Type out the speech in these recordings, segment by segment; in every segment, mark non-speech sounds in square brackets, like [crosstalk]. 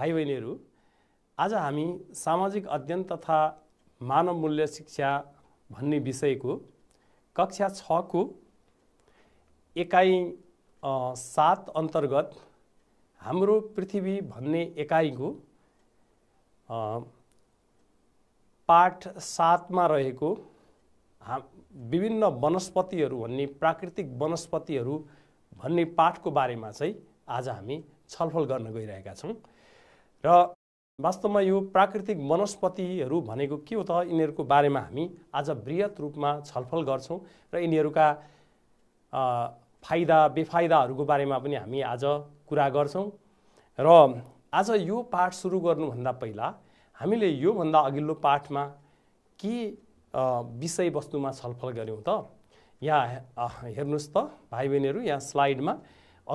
भाइ बहिनीहरू आज हामी सामाजिक अध्ययन तथा मानव मूल्य शिक्षा भन्ने विषयको कक्षा छको एकाइ सात अन्तर्गत हाम्रो पृथ्वी भन्ने एकाइको पाठ सातमा रहेको हा विभिन्न वनस्पतिहरू भन्ने प्राकृतिक वनस्पतिहरू भन्ने पाठको बारेमा चाहिँ आज हामी छलफल गर्न गइरहेका छौँ र वास्तवमा यो प्राकृतिक वनस्पतिहरू भनेको के हो त यिनीहरूको बारेमा हामी आज वृहत रूपमा छलफल गर्छौँ र यिनीहरूका फाइदा बेफाइदाहरूको बारेमा पनि हामी आज कुरा गर्छौँ र आज यो पाठ सुरु गर्नुभन्दा पहिला हामीले योभन्दा अघिल्लो पाठमा के विषयवस्तुमा छलफल गऱ्यौँ त यहाँ हेर्नुहोस् त भाइ बहिनीहरू यहाँ स्लाइडमा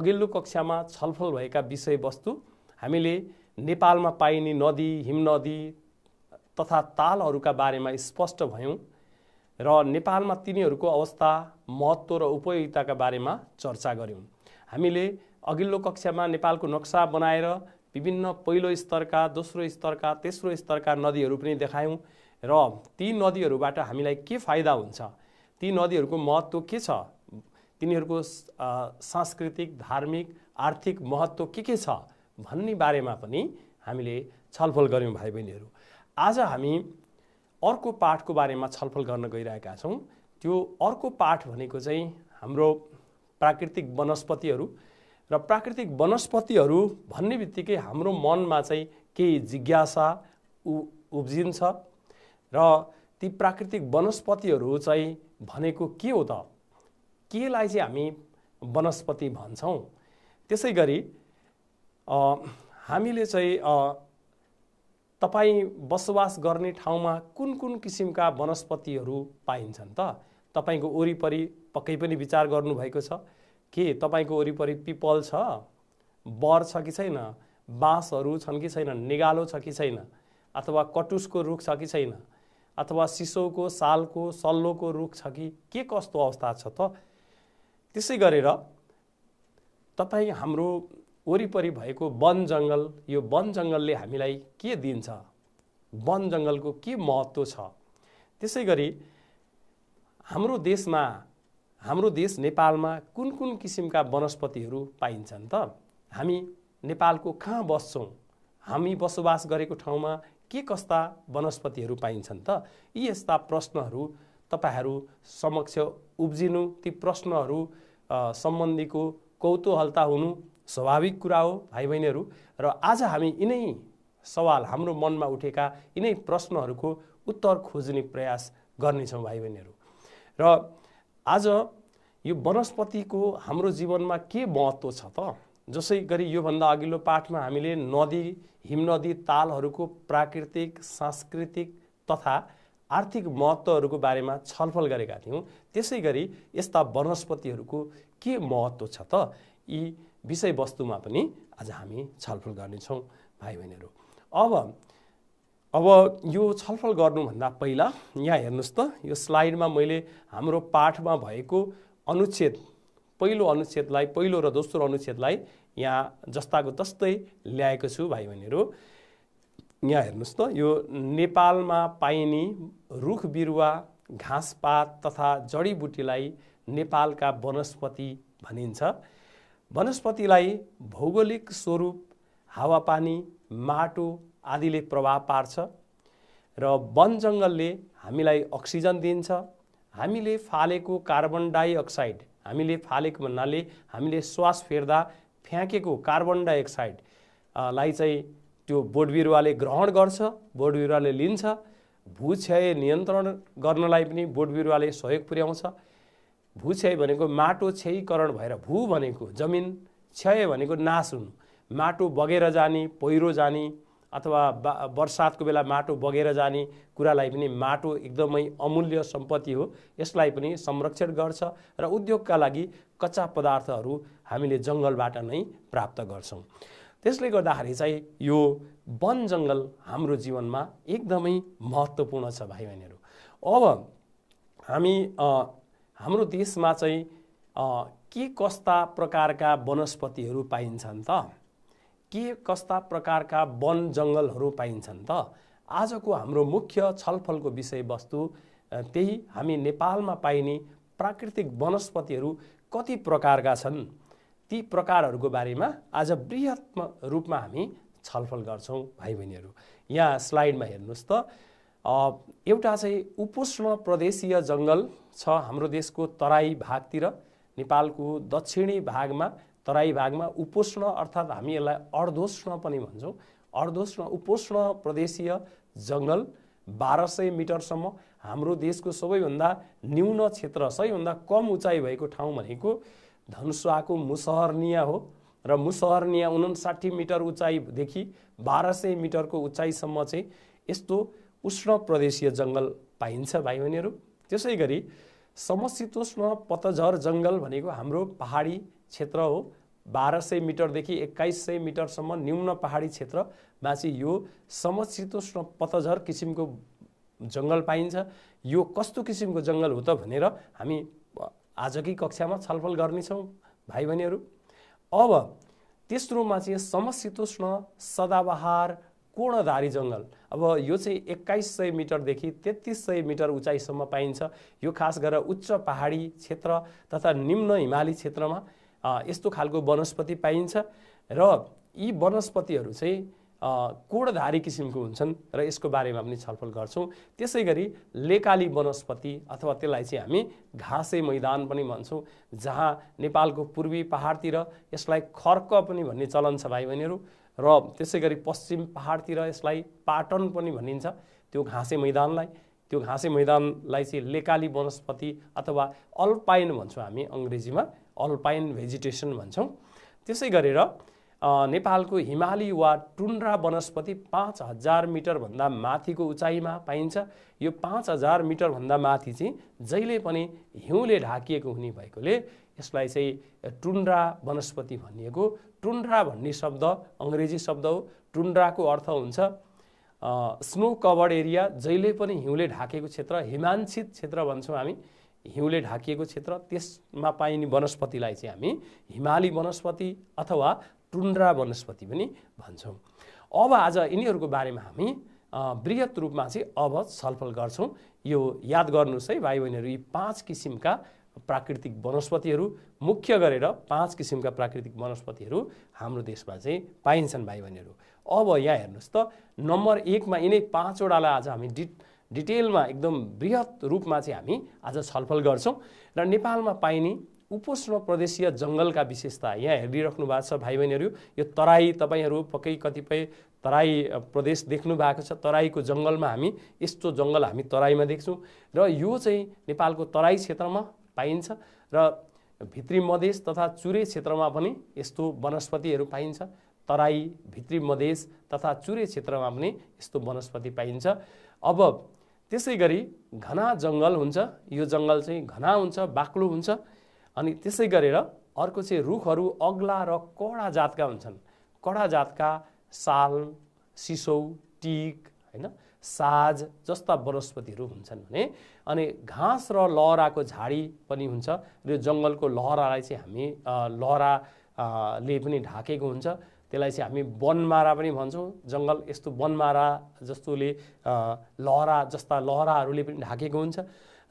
अघिल्लो कक्षामा छलफल भएका विषयवस्तु हामीले नेपालमा पाइने नदी हिमनदी तथा तालहरूका बारेमा स्पष्ट भयौँ र नेपालमा तिनीहरूको अवस्था महत्त्व र उपयोगिताका बारेमा चर्चा गऱ्यौँ हामीले अघिल्लो कक्षामा नेपालको नक्सा बनाएर विभिन्न पहिलो स्तरका दोस्रो स्तरका तेस्रो स्तरका नदीहरू पनि देखायौँ र ती नदीहरूबाट हामीलाई के फाइदा हुन्छ ती नदीहरूको महत्त्व के छ तिनीहरूको सांस्कृतिक धार्मिक आर्थिक महत्त्व के के छ भन्ने बारेमा पनि हामीले छलफल गऱ्यौँ भाइ बहिनीहरू आज हामी अर्को पाठको बारेमा छलफल गर्न गइरहेका छौँ त्यो अर्को पाठ भनेको चाहिँ हाम्रो प्राकृतिक वनस्पतिहरू र प्राकृतिक वनस्पतिहरू भन्ने बित्तिकै हाम्रो मनमा चाहिँ केही जिज्ञासा उ उब्जिन्छ र ती प्राकृतिक वनस्पतिहरू चाहिँ भनेको के हो त केलाई चाहिँ हामी वनस्पति भन्छौँ त्यसै गरी हामीले चाहिँ तपाईँ बसोबास गर्ने ठाउँमा कुन कुन किसिमका वनस्पतिहरू पाइन्छन् त तपाईँको वरिपरि पक्कै पनि विचार गर्नुभएको छ के तपाईँको वरिपरि पिपल छ बर छ कि छैन बाँसहरू छन् कि छैन निगालो छ कि छैन अथवा कटुसको रुख छ कि छैन अथवा सिसोको सालको सल्लोको रुख छ कि के कस्तो अवस्था छ त त्यसै गरेर तपाईँ हाम्रो वरिपरि भएको वन जङ्गल यो वन जङ्गलले हामीलाई के दिन्छ वन जङ्गलको के महत्त्व छ त्यसै गरी हाम्रो देशमा हाम्रो देश नेपालमा कुन कुन किसिमका वनस्पतिहरू पाइन्छन् त हामी नेपालको कहाँ बस्छौँ हामी बसोबास गरेको ठाउँमा के कस्ता वनस्पतिहरू पाइन्छन् त यी यस्ता प्रश्नहरू तपाईँहरू समक्ष उब्जिनु ती प्रश्नहरू सम्बन्धीको कौतूहलता हुनु स्वाभाविक कुरा हो भाइ बहिनीहरू र आज हामी यिनै सवाल हाम्रो मनमा उठेका यिनै प्रश्नहरूको उत्तर खोज्ने प्रयास गर्नेछौँ भाइ बहिनीहरू र आज यो वनस्पतिको हाम्रो जीवनमा के महत्त्व छ त जसै गरी योभन्दा अघिल्लो पाठमा हामीले नदी हिमनदी तालहरूको प्राकृतिक सांस्कृतिक तथा आर्थिक महत्त्वहरूको बारेमा छलफल गरेका थियौँ त्यसै गरी यस्ता वनस्पतिहरूको के महत्त्व छ त यी विषयवस्तुमा पनि आज हामी छलफल गर्नेछौँ भाइ बहिनीहरू अब अब यो छलफल गर्नुभन्दा पहिला यहाँ हेर्नुहोस् त यो स्लाइडमा मैले हाम्रो पाठमा भएको अनुच्छेद पहिलो अनुच्छेदलाई पहिलो र दोस्रो अनुच्छेदलाई यहाँ जस्ताको तस्तै ल्याएको छु भाइ बहिनीहरू यहाँ हेर्नुहोस् त यो नेपालमा पाइने रुख बिरुवा घाँसपात तथा जडीबुटीलाई नेपालका वनस्पति भनिन्छ वनस्पतिलाई भौगोलिक स्वरूप हावापानी माटो आदिले प्रभाव पार्छ र वन जङ्गलले हामीलाई अक्सिजन दिन्छ हामीले फालेको कार्बन डाइअक्साइड हामीले फालेको भन्नाले हामीले श्वास फेर्दा फ्याँकेको कार्बन डाइअक्साइड लाई चाहिँ त्यो बोट बिरुवाले ग्रहण गर्छ बोट बिरुवाले लिन्छ भूक्षय नियन्त्रण गर्नलाई पनि बोट बिरुवाले सहयोग पुर्याउँछ भूक्षय भनेको माटो क्षयीकरण भएर भू भनेको जमिन क्षय भनेको नाश हुनु माटो बगेर जाने पहिरो जाने अथवा बरसातको बर्सातको बेला माटो बगेर जाने कुरालाई पनि माटो एकदमै अमूल्य सम्पत्ति हो यसलाई पनि संरक्षण गर्छ र उद्योगका लागि कच्चा पदार्थहरू हामीले जङ्गलबाट नै प्राप्त गर्छौँ त्यसले गर्दाखेरि चाहिँ यो वन जङ्गल हाम्रो जीवनमा एकदमै महत्त्वपूर्ण छ भाइ बहिनीहरू अब हामी हाम्रो देशमा चाहिँ के कस्ता प्रकारका वनस्पतिहरू पाइन्छन् त के कस्ता प्रकारका वन जङ्गलहरू पाइन्छन् त आजको हाम्रो मुख्य छलफलको विषयवस्तु त्यही हामी नेपालमा पाइने प्राकृतिक वनस्पतिहरू कति प्रकारका छन् ती प्रकारहरूको बारेमा आज वृहत्म रूपमा हामी छलफल गर्छौँ भाइ बहिनीहरू यहाँ स्लाइडमा हेर्नुहोस् त एउटा चाहिँ उपोष्ण प्रदेशीय जङ्गल छ हाम्रो देशको तराई भागतिर नेपालको दक्षिणी भागमा तराई भागमा उपोष्ण अर्थात् हामी यसलाई अर्धोष्ण पनि भन्छौँ अर्धोष्ण उपोष्ण प्रदेशीय जङ्गल बाह्र सय मिटरसम्म हाम्रो देशको सबैभन्दा न्यून क्षेत्र सबैभन्दा कम उचाइ भएको ठाउँ भनेको धनुषाको मुसहरनिया हो र मुसहरनिया उनासाठी मिटर उचाइदेखि बाह्र सय मिटरको उचाइसम्म चाहिँ यस्तो उष्ण प्रदेशीय जङ्गल पाइन्छ भाइ बहिनीहरू त्यसै गरी समशीतोष्ण पतझर जङ्गल भनेको हाम्रो पहाडी क्षेत्र हो बाह्र सय मिटरदेखि एक्काइस सय मिटरसम्म निम्न पहाडी क्षेत्रमा चाहिँ यो समशीतोष्ण पतझर किसिमको जङ्गल पाइन्छ यो कस्तो किसिमको जङ्गल हो त भनेर हामी आजकै कक्षामा छलफल गर्नेछौँ भाइ बहिनीहरू अब तेस्रोमा चाहिँ समशीतोष्ण सदाबहार कोणधारी जङ्गल अब यो चाहिँ एक्काइस सय मिटरदेखि तेत्तिस सय मिटर उचाइसम्म पाइन्छ यो खास गरेर उच्च पहाडी क्षेत्र तथा निम्न हिमाली क्षेत्रमा यस्तो खालको वनस्पति पाइन्छ र यी वनस्पतिहरू चाहिँ कोणधारी किसिमको हुन्छन् र यसको बारेमा पनि छलफल गर्छौँ त्यसै गरी लेकाली वनस्पति अथवा त्यसलाई चाहिँ हामी घाँसे मैदान पनि भन्छौँ जहाँ नेपालको पूर्वी पहाडतिर यसलाई खर्क पनि भन्ने चलन छ भाइ बहिनीहरू र त्यसै गरी पश्चिम पहाडतिर यसलाई पाटन पनि भनिन्छ त्यो घाँसे मैदानलाई त्यो घाँसे मैदानलाई चाहिँ लेकाली वनस्पति अथवा अल्पाइन भन्छौँ हामी अङ्ग्रेजीमा अल्पाइन भेजिटेसन भन्छौँ त्यसै गरेर नेपालको हिमाली वा टुन्ड्रा वनस्पति पाँच हजार मिटरभन्दा माथिको उचाइमा पाइन्छ यो पाँच हजार मिटरभन्दा माथि चाहिँ जहिले पनि हिउँले ढाकिएको हुने भएकोले यसलाई चाहिँ टुन्ड्रा वनस्पति भनिएको टुन्ड्रा भन्ने शब्द अङ्ग्रेजी शब्द हो टुन्ड्राको अर्थ हुन्छ स्नो कभर्ड एरिया जहिले पनि हिउँले ढाकेको क्षेत्र हिमाञ्छित क्षेत्र भन्छौँ हामी हिउँले ढाकिएको क्षेत्र त्यसमा पाइने वनस्पतिलाई चाहिँ हामी हिमाली वनस्पति अथवा टुन्ड्रा वनस्पति पनि भन्छौँ अब आज यिनीहरूको बारेमा हामी वृहत रूपमा चाहिँ अब छलफल गर्छौँ यो याद गर्नुहोस् है भाइ बहिनीहरू यी पाँच किसिमका प्राकृतिक वनस्पतिहरू मुख्य गरेर पाँच किसिमका प्राकृतिक वनस्पतिहरू हाम्रो देशमा चाहिँ पाइन्छन् भाइ बहिनीहरू अब यहाँ हेर्नुहोस् त नम्बर एकमा यिनै पाँचवटालाई आज हामी डि डिटेलमा एकदम वृहत रूपमा चाहिँ हामी आज छलफल गर्छौँ र नेपालमा पाइने उपोष्ण प्रदेशीय जङ्गलका विशेषता यहाँ हेरिराख्नु भएको छ भाइ बहिनीहरू यो तराई तपाईँहरू पक्कै कतिपय तराई प्रदेश देख्नु भएको छ तराईको जङ्गलमा हामी यस्तो जङ्गल हामी तराईमा देख्छौँ र यो चाहिँ नेपालको तराई क्षेत्रमा पाइन्छ र भित्री मधेस तथा चुरे क्षेत्रमा पनि यस्तो वनस्पतिहरू पाइन्छ तराई भित्री मधेस तथा चुरे क्षेत्रमा पनि यस्तो वनस्पति पाइन्छ अब त्यसै गरी घना जङ्गल हुन्छ यो जङ्गल चाहिँ घना हुन्छ बाक्लो हुन्छ अनि त्यसै गरेर अर्को चाहिँ रुखहरू अग्ला र कडा जातका हुन्छन् कडा जातका साल सिसौ टिक होइन साज जस्ता वनस्पतिहरू हुन्छन् भने अनि घाँस र लहराको झाडी पनि हुन्छ र यो जङ्गलको लहरालाई चाहिँ हामी लहराले पनि ढाकेको हुन्छ त्यसलाई चाहिँ हामी वनमारा पनि भन्छौँ जङ्गल यस्तो वनमारा जस्तोले लहरा जस्ता लहराहरूले पनि ढाकेको हुन्छ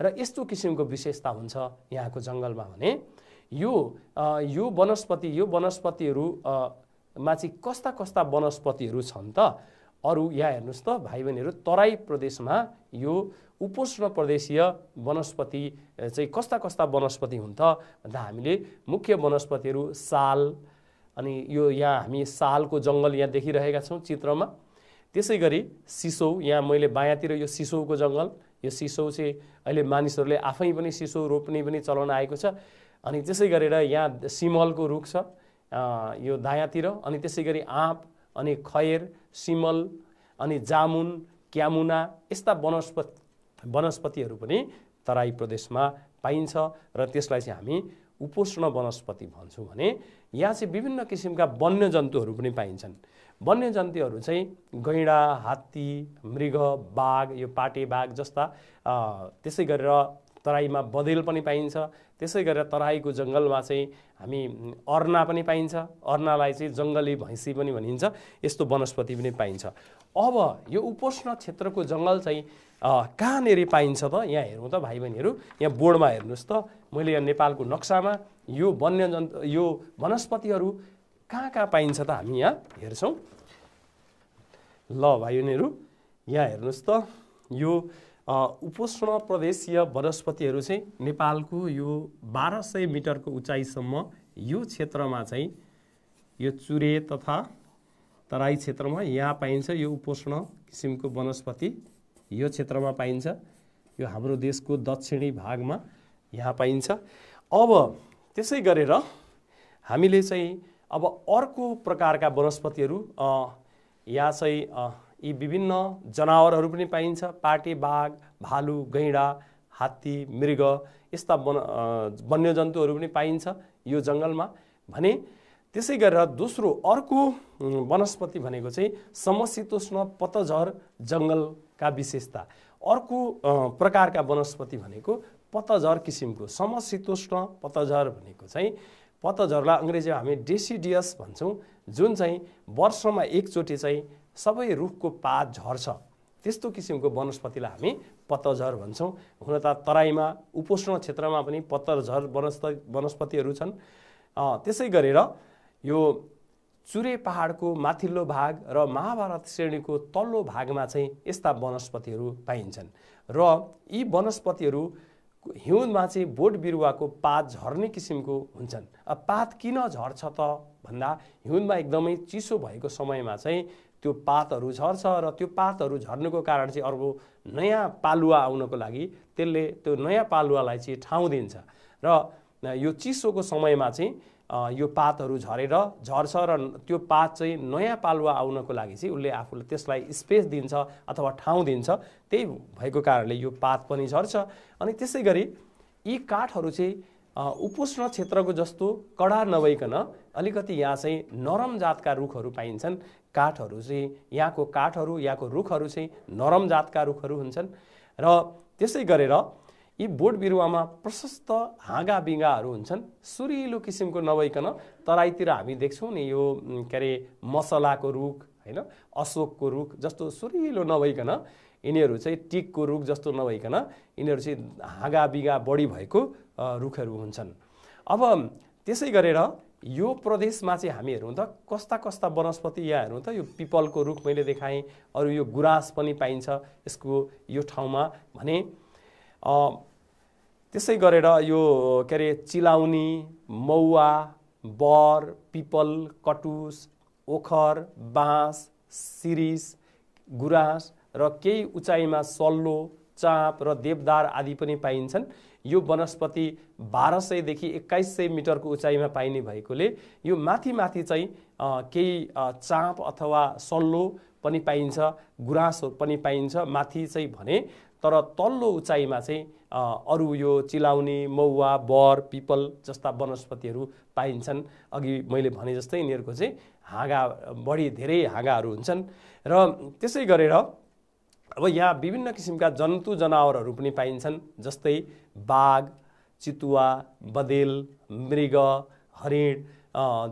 र यस्तो किसिमको विशेषता हुन्छ यहाँको जङ्गलमा भने यो आ, यो वनस्पति यो वनस्पतिहरूमा चाहिँ कस्ता कस्ता वनस्पतिहरू छन् त अरू यहाँ हेर्नुहोस् त भाइ बहिनीहरू तराई प्रदेशमा यो उपोष्ण प्रदेशीय वनस्पति चाहिँ कस्ता कस्ता वनस्पति हुन्छ भन्दा हामीले मुख्य वनस्पतिहरू साल अनि यो यहाँ हामी सालको जङ्गल यहाँ देखिरहेका छौँ चित्रमा त्यसै गरी सिसौ यहाँ मैले बायाँतिर यो सिसौको जङ्गल यो सिसौ चाहिँ अहिले मानिसहरूले आफै पनि सिसौ रोप्ने पनि चलाउन आएको छ अनि त्यसै गरेर यहाँ सिमलको रुख छ यो दायाँतिर अनि त्यसै गरी आँप अनि खैर सिमल अनि जामुन क्यामुना यस्ता वनस्पति वनस्पतिहरू पनि तराई प्रदेशमा पाइन्छ र त्यसलाई चाहिँ हामी उपोष्ण वनस्पति भन्छौँ भने यहाँ चाहिँ विभिन्न किसिमका वन्यजन्तुहरू पनि पाइन्छन् वन्यजन्तुहरू चाहिँ गैँडा हात्ती मृग बाघ यो पाटे बाघ जस्ता त्यसै गरेर तराईमा बदेल पनि पाइन्छ त्यसै गरेर तराईको जङ्गलमा चाहिँ हामी अर्ना पनि पाइन्छ अर्नालाई चाहिँ जङ्गली भैँसी पनि भनिन्छ यस्तो वनस्पति पनि पाइन्छ अब यो उपोष्ण क्षेत्रको जङ्गल चाहिँ कहाँनिर पाइन्छ त यहाँ हेरौँ त भाइ बहिनीहरू यहाँ बोर्डमा हेर्नुहोस् त मैले यहाँ नेपालको नक्सामा यो वन्यजन्तु यो वनस्पतिहरू कहाँ कहाँ पाइन्छ त हामी यहाँ हेर्छौँ ल भाइ बहिनीहरू यहाँ हेर्नुहोस् त यो उपोष्ण प्रदेशीय वनस्पतिहरू चाहिँ नेपालको यो बाह्र सय मिटरको उचाइसम्म यो क्षेत्रमा चाहिँ यो चुरे तथा तराई क्षेत्रमा यहाँ पाइन्छ यो उपोष्ण किसिमको वनस्पति यो क्षेत्रमा पाइन्छ यो हाम्रो देशको दक्षिणी भागमा यहाँ पाइन्छ अब त्यसै गरेर हामीले चाहिँ अब अर्को प्रकारका वनस्पतिहरू यहाँ चाहिँ यी विभिन्न जनावरहरू पनि पाइन्छ पाटे बाघ भालु गैँडा हात्ती मृग यस्ता वन वन्यजन्तुहरू पनि पाइन्छ यो जङ्गलमा भने त्यसै गरेर दोस्रो अर्को वनस्पति भनेको चाहिँ समशीतोष्ण पतझर जङ्गलका विशेषता अर्को प्रकारका वनस्पति भनेको पतझर किसिमको समशीतोष्ण पतझर भनेको चाहिँ पतझरलाई अङ्ग्रेजीमा हामी डेसिडियस भन्छौँ जुन चाहिँ वर्षमा एकचोटि चाहिँ सबै रुखको पात झर्छ त्यस्तो किसिमको वनस्पतिलाई हामी पत्तझर भन्छौँ हुन त तराईमा उपोष्ण क्षेत्रमा पनि पत्तझर वनस्पति वनस्पतिहरू छन् त्यसै गरेर यो चुरे पहाडको माथिल्लो भाग र महाभारत श्रेणीको तल्लो भागमा चाहिँ यस्ता वनस्पतिहरू पाइन्छन् र यी वनस्पतिहरू हिउँदमा चाहिँ बोट बिरुवाको पात झर्ने किसिमको हुन्छन् पात किन झर्छ त भन्दा हिउँदमा एकदमै चिसो भएको समयमा चाहिँ त्यो पातहरू झर्छ र त्यो पातहरू झर्नुको कारण चाहिँ अर्को नयाँ पालुवा आउनको लागि त्यसले त्यो नयाँ पालुवालाई चाहिँ ठाउँ दिन्छ र यो चिसोको समयमा चाहिँ यो पातहरू झरेर झर्छ र त्यो पात चाहिँ नयाँ पालुवा आउनको लागि चाहिँ उसले आफूले त्यसलाई स्पेस दिन्छ अथवा ठाउँ दिन्छ त्यही भएको कारणले यो पात पनि झर्छ अनि त्यसै गरी यी काठहरू चाहिँ उपोष्ण क्षेत्रको जस्तो कडा नभइकन अलिकति यहाँ चाहिँ नरम जातका रुखहरू पाइन्छन् काठहरू चाहिँ यहाँको काठहरू यहाँको रुखहरू चाहिँ नरम जातका रुखहरू हुन्छन् र त्यसै गरेर यी बोट बिरुवामा प्रशस्त हाँगा बिँगाहरू हुन्छन् सुरिलो किसिमको नभइकन तराईतिर हामी देख्छौँ नि यो के अरे मसलाको रुख होइन अशोकको रुख जस्तो सुरिलो नभइकन यिनीहरू चाहिँ टिकको रुख जस्तो नभइकन यिनीहरू चाहिँ हाँगा बिगा बढी भएको रुखहरू हुन्छन् अब त्यसै गरेर यो प्रदेशमा चाहिँ हामी हेरौँ त कस्ता कस्ता वनस्पति यहाँ हेरौँ त यो पिपलको रुख मैले देखाएँ अरू यो गुराँस पनि पाइन्छ यसको यो ठाउँमा भने त्यसै गरेर यो के अरे चिलाउनी मौवा बर पिपल कटुस ओखर बाँस सिरिस गुराँस र केही उचाइमा सल्लो चाँप र देवदार आदि पनि पाइन्छन् यो वनस्पति बाह्र सयदेखि एक्काइस सय मिटरको उचाइमा पाइने भएकोले यो माथि माथि चाहिँ केही चाँप अथवा सल्लो पनि पाइन्छ गुराँसहरू पनि पाइन्छ माथि चाहिँ भने तर तल्लो उचाइमा चाहिँ अरू यो चिलाउने मौवा बर पिपल जस्ता वनस्पतिहरू पाइन्छन् अघि मैले भने जस्तै यिनीहरूको चाहिँ हाँगा बढी धेरै हाँगाहरू हुन्छन् र त्यसै गरेर अब यहाँ विभिन्न किसिमका जन्तु जनावरहरू पनि पाइन्छन् जस्तै बाघ चितुवा बदेल मृग हरिण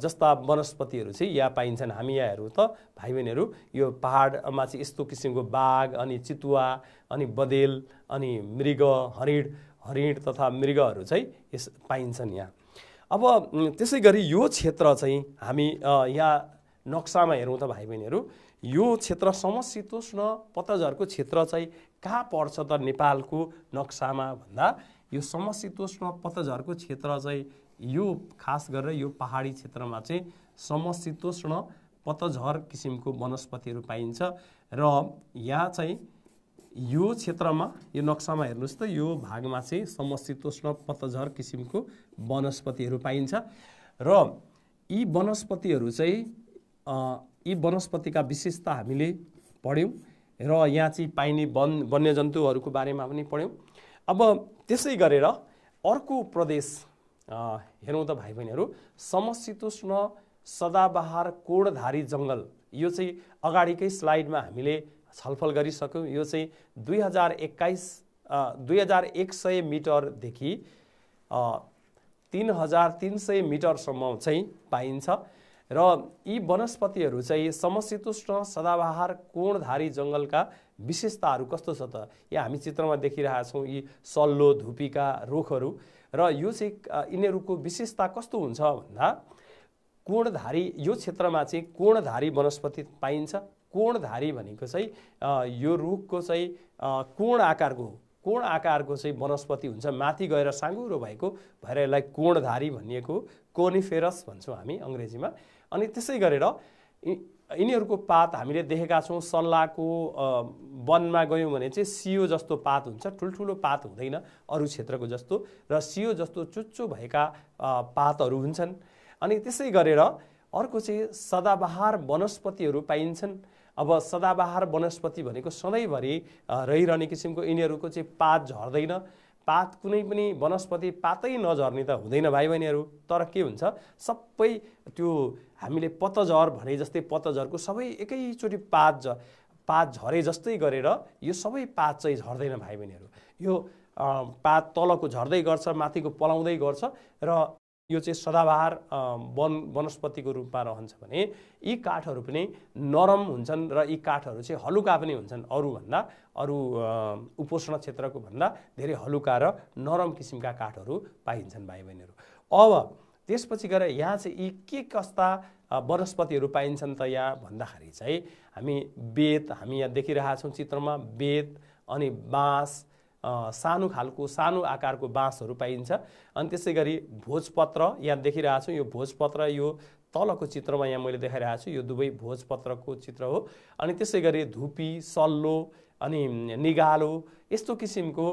जस्ता वनस्पतिहरू चाहिँ यहाँ पाइन्छन् हामी यहाँहरू त भाइ बहिनीहरू यो पाहाडमा चाहिँ यस्तो किसिमको बाघ अनि चितुवा अनि बदेल अनि मृग हरिण हरिण तथा मृगहरू चाहिँ यस पाइन्छन् यहाँ अब त्यसै गरी यो क्षेत्र चाहिँ हामी यहाँ नक्सामा हेरौँ त भाइ बहिनीहरू यो क्षेत्र समशीतोष्ण पतझरको क्षेत्र चाहिँ कहाँ पर्छ त नेपालको नक्सामा भन्दा यो समशीतोष्ण पतझरको क्षेत्र चाहिँ यो खास गरेर यो पहाडी क्षेत्रमा चाहिँ समशीतोष्ण पतझर किसिमको वनस्पतिहरू पाइन्छ र यहाँ चाहिँ यो क्षेत्रमा यो नक्सामा हेर्नुहोस् त यो भागमा चाहिँ समशीतोष्ण पतझर किसिमको वनस्पतिहरू पाइन्छ र यी वनस्पतिहरू चाहिँ यी वनस्पतिका विशेषता हामीले पढ्यौँ र यहाँ चाहिँ पाइने वन वन्यजन्तुहरूको बारेमा पनि पढ्यौँ अब त्यसै गरेर अर्को प्रदेश हेरौँ त भाइ बहिनीहरू समशीतोष्ण सदाबहार कोडधारी जङ्गल यो चाहिँ अगाडिकै स्लाइडमा हामीले छलफल गरिसक्यौँ यो चाहिँ दुई हजार एक्काइस दुई हजार एक सय मिटरदेखि तिन हजार तिन सय मिटरसम्म चाहिँ पाइन्छ र यी वनस्पतिहरू चाहिँ समशीतोष्ण सदाबहार कोणधारी जङ्गलका विशेषताहरू कस्तो छ त यहाँ हामी चित्रमा देखिरहेका छौँ यी सल्लो धुपीका रुखहरू र यो चाहिँ यिनीहरूको विशेषता कस्तो हुन्छ भन्दा कोणधारी यो क्षेत्रमा चाहिँ कोणधारी वनस्पति पाइन्छ कोणधारी भनेको चाहिँ यो रुखको चाहिँ कोण आकारको कोण आकारको चाहिँ वनस्पति हुन्छ माथि गएर साँगुरो भएको भएर यसलाई कोणधारी भनिएको कोनिफेरस भन्छौँ हामी अङ्ग्रेजीमा अनि त्यसै गरेर यिनीहरूको पात हामीले देखेका छौँ सल्लाहको वनमा गयौँ भने चाहिँ सियो जस्तो पात हुन्छ ठुल्ठुलो पात हुँदैन अरू क्षेत्रको जस्तो र सियो जस्तो चुच्चो भएका पातहरू हुन्छन् अनि त्यसै गरेर अर्को चाहिँ सदाबहार वनस्पतिहरू पाइन्छन् अब सदाबहार वनस्पति भनेको सधैँभरि रहिरहने किसिमको यिनीहरूको चाहिँ पात झर्दैन पात कुनै पनि वनस्पति पातै नझर्ने त हुँदैन भाइ बहिनीहरू तर के हुन्छ सबै त्यो हामीले पतझर भने जस्तै पतझरको सबै एकैचोटि पात झ पात झरे जस्तै गरेर यो सबै पात चाहिँ झर्दैन भाइ बहिनीहरू यो पात तलको झर्दै गर्छ माथिको पलाउँदै गर्छ र यो चाहिँ सदाबार वन वनस्पतिको रूपमा रहन्छ भने यी काठहरू पनि नरम हुन्छन् र यी काठहरू चाहिँ हलुका पनि हुन्छन् अरूभन्दा अरू उपोषण क्षेत्रको भन्दा धेरै हलुका र नरम किसिमका काठहरू पाइन्छन् भाइ बहिनीहरू अब त्यसपछि गएर यहाँ चाहिँ यी के कस्ता वनस्पतिहरू पाइन्छन् त यहाँ भन्दाखेरि चाहिँ हामी बेत हामी यहाँ देखिरहेका छौँ चित्रमा बेत अनि बाँस सानो खालको सानो आकारको बाँसहरू पाइन्छ अनि त्यसै गरी भोजपत्र यहाँ देखिरहेको छु यो भोजपत्र यो तलको चित्रमा यहाँ मैले देखाइरहेको छु यो दुवै भोजपत्रको चित्र हो अनि त्यसै गरी धुपी सल्लो अनि निगालो यस्तो किसिमको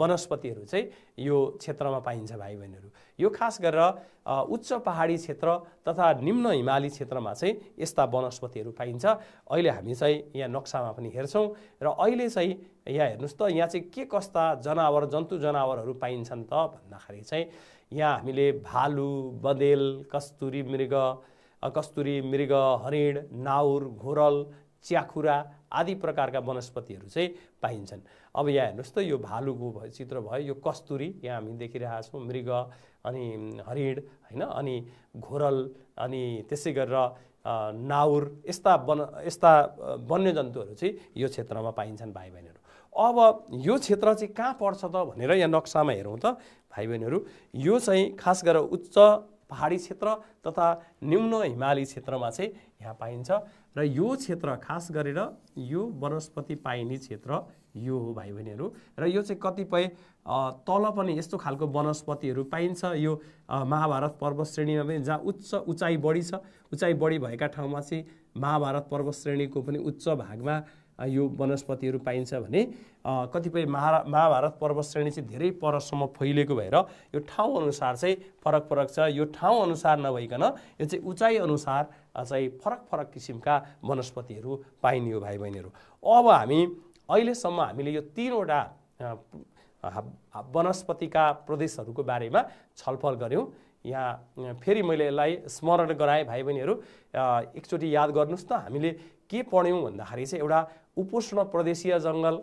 वनस्पतिहरू चाहिँ यो क्षेत्रमा पाइन्छ भाइ बहिनीहरू यो खास गरेर उच्च पहाडी क्षेत्र तथा निम्न हिमाली क्षेत्रमा चाहिँ यस्ता वनस्पतिहरू पाइन्छ अहिले हामी चाहिँ यहाँ नक्सामा पनि हेर्छौँ र अहिले चाहिँ यहाँ हेर्नुहोस् त यहाँ चाहिँ के कस्ता जनावर जन्तु जनावरहरू पाइन्छन् त भन्दाखेरि चाहिँ यहाँ हामीले भालु बदेल कस्तुरी मृग कस्तुरी मृग हरिण नाउर घोरल च्याखुरा आदि प्रकारका वनस्पतिहरू चाहिँ पाइन्छन् अब यहाँ हेर्नुहोस् त यो भालुको भयो चित्र भयो यो कस्तुरी यहाँ हामी देखिरहेका छौँ मृग अनि हरिण होइन अनि घोरल अनि त्यसै गरेर नाउर यस्ता वन यस्ता वन्यजन्तुहरू चाहिँ यो क्षेत्रमा पाइन्छन् भाइ बहिनीहरू अब यो क्षेत्र चाहिँ कहाँ पर्छ त भनेर यहाँ नक्सामा हेरौँ त भाइ बहिनीहरू यो चाहिँ खास गरेर उच्च पहाडी क्षेत्र तथा निम्न हिमाली क्षेत्रमा चाहिँ यहाँ पाइन्छ र यो क्षेत्र खास गरेर यो वनस्पति पाइने क्षेत्र यो हो भाइ बहिनीहरू र यो चाहिँ कतिपय तल पनि यस्तो खालको वनस्पतिहरू पाइन्छ यो महाभारत पर्व श्रेणीमा पनि जहाँ उच्च उचाइ बढी छ उचाइ बढी भएका ठाउँमा चाहिँ महाभारत पर्व श्रेणीको पनि उच्च भागमा यो वनस्पतिहरू पाइन्छ भने कतिपय महा महाभारत श्रेणी चाहिँ धेरै परसम्म फैलिएको भएर यो ठाउँअनुसार चाहिँ फरक फरक छ यो ठाउँअनुसार नभइकन यो चाहिँ उचाइअनुसार चाहिँ फरक फरक किसिमका वनस्पतिहरू पाइने हो भाइ बहिनीहरू अब हामी अहिलेसम्म हामीले यो तिनवटा वनस्पतिका प्रदेशहरूको बारेमा छलफल गऱ्यौँ यहाँ फेरि मैले यसलाई स्मरण गराएँ भाइ बहिनीहरू एकचोटि याद गर्नुहोस् त हामीले के पढ्यौँ भन्दाखेरि चाहिँ एउटा उपोष्ण प्रदेशीय जङ्गल